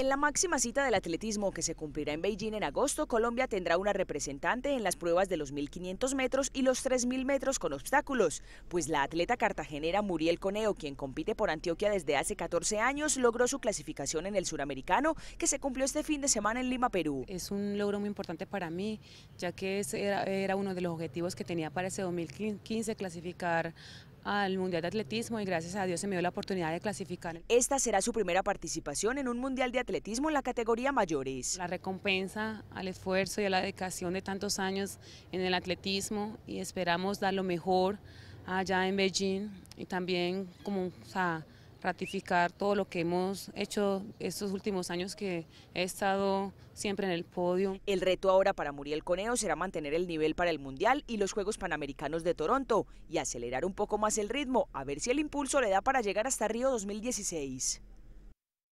En la máxima cita del atletismo que se cumplirá en Beijing en agosto, Colombia tendrá una representante en las pruebas de los 1.500 metros y los 3.000 metros con obstáculos, pues la atleta cartagenera Muriel Coneo, quien compite por Antioquia desde hace 14 años, logró su clasificación en el suramericano que se cumplió este fin de semana en Lima, Perú. Es un logro muy importante para mí, ya que era, uno de los objetivos que tenía para ese 2015, clasificar al Mundial de Atletismo y gracias a Dios se me dio la oportunidad de clasificar. Esta será su primera participación en un Mundial de Atletismo en la categoría mayores. La recompensa al esfuerzo y a la dedicación de tantos años en el atletismo y esperamos dar lo mejor allá en Beijing y también como... O ratificar todo lo que hemos hecho estos últimos años que he estado siempre en el podio. El reto ahora para Muriel Coneo será mantener el nivel para el Mundial y los Juegos Panamericanos de Toronto y acelerar un poco más el ritmo, a ver si el impulso le da para llegar hasta Río 2016.